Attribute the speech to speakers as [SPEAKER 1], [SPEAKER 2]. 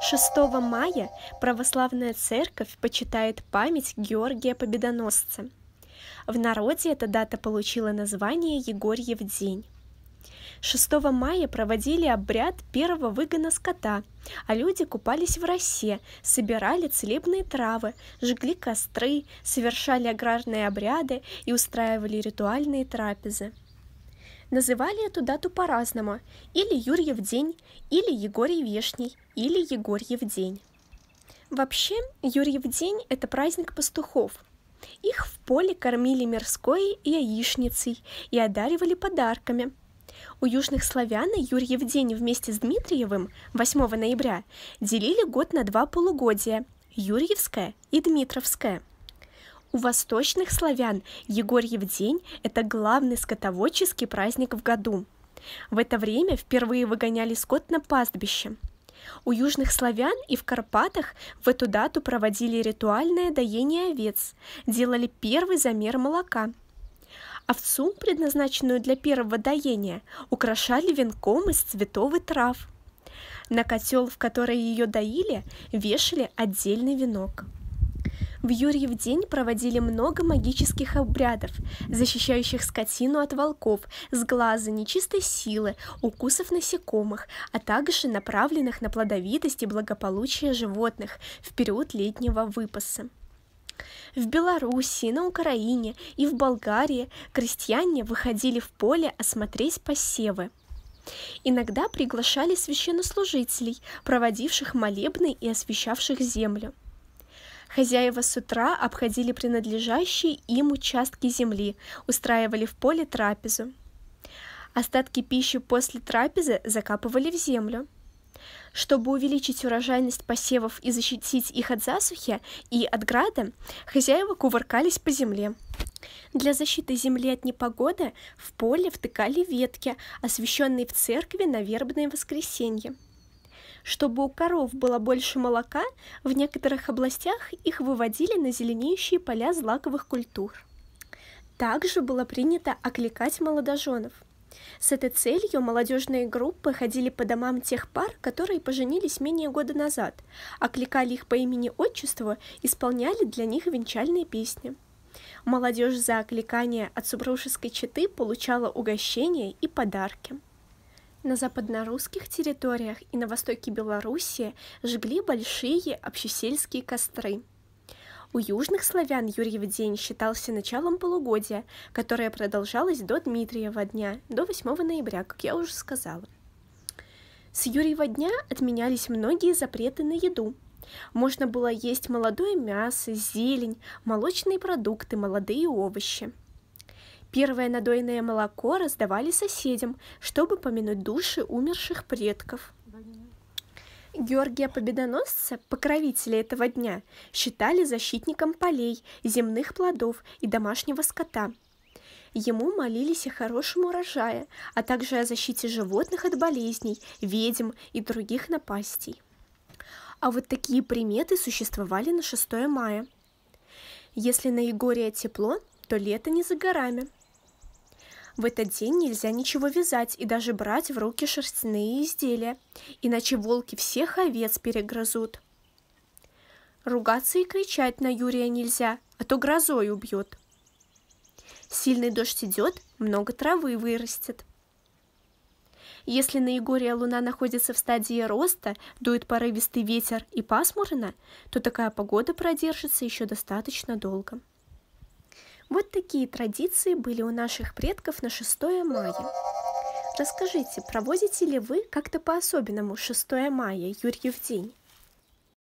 [SPEAKER 1] 6 мая православная церковь почитает память Георгия Победоносца. В народе эта дата получила название Егорьев день. 6 мая проводили обряд первого выгона скота, а люди купались в росе, собирали целебные травы, жгли костры, совершали аграрные обряды и устраивали ритуальные трапезы. Называли эту дату по-разному. Или Юрьев день, или Егорий Вешний, или Егорьев день. Вообще, Юрьев день – это праздник пастухов. Их в поле кормили мирской и яичницей и одаривали подарками. У южных славян Юрьев день вместе с Дмитриевым 8 ноября делили год на два полугодия – Юрьевское и Дмитровское – у восточных славян Егорьев день – это главный скотоводческий праздник в году. В это время впервые выгоняли скот на пастбище. У южных славян и в Карпатах в эту дату проводили ритуальное доение овец, делали первый замер молока. Овцу, предназначенную для первого доения, украшали венком из цветов и трав. На котел, в который ее доили, вешали отдельный венок – в Юрьев день проводили много магических обрядов, защищающих скотину от волков, сглаза, нечистой силы, укусов насекомых, а также направленных на плодовитость и благополучие животных в период летнего выпаса. В Белоруссии, на Украине и в Болгарии крестьяне выходили в поле осмотреть посевы. Иногда приглашали священнослужителей, проводивших молебны и освещавших землю – Хозяева с утра обходили принадлежащие им участки земли, устраивали в поле трапезу. Остатки пищи после трапезы закапывали в землю. Чтобы увеличить урожайность посевов и защитить их от засухи и от града, хозяева кувыркались по земле. Для защиты земли от непогоды в поле втыкали ветки, освященные в церкви на вербное воскресенье. Чтобы у коров было больше молока, в некоторых областях их выводили на зеленеющие поля злаковых культур. Также было принято окликать молодоженов. С этой целью молодежные группы ходили по домам тех пар, которые поженились менее года назад, окликали их по имени-отчеству, исполняли для них венчальные песни. Молодежь за окликание от супружеской четы получала угощения и подарки – на западнорусских территориях и на востоке Белоруссии жгли большие общесельские костры. У южных славян Юрьев день считался началом полугодия, которое продолжалось до Дмитриева дня, до 8 ноября, как я уже сказала. С Юрьева дня отменялись многие запреты на еду. Можно было есть молодое мясо, зелень, молочные продукты, молодые овощи – Первое надойное молоко раздавали соседям, чтобы помянуть души умерших предков. Георгия Победоносца, покровителя этого дня, считали защитником полей, земных плодов и домашнего скота. Ему молились о хорошем урожае, а также о защите животных от болезней, ведьм и других напастей. А вот такие приметы существовали на 6 мая. Если на Егория тепло, то лето не за горами – в этот день нельзя ничего вязать и даже брать в руки шерстяные изделия, иначе волки всех овец перегрызут. Ругаться и кричать на Юрия нельзя, а то грозой убьет. Сильный дождь идет, много травы вырастет. Если на Егория луна находится в стадии роста, дует порывистый ветер и пасмурно, то такая погода продержится еще достаточно долго. Вот такие традиции были у наших предков на 6 мая. Расскажите, проводите ли вы как-то по-особенному 6 мая, Юрьев день?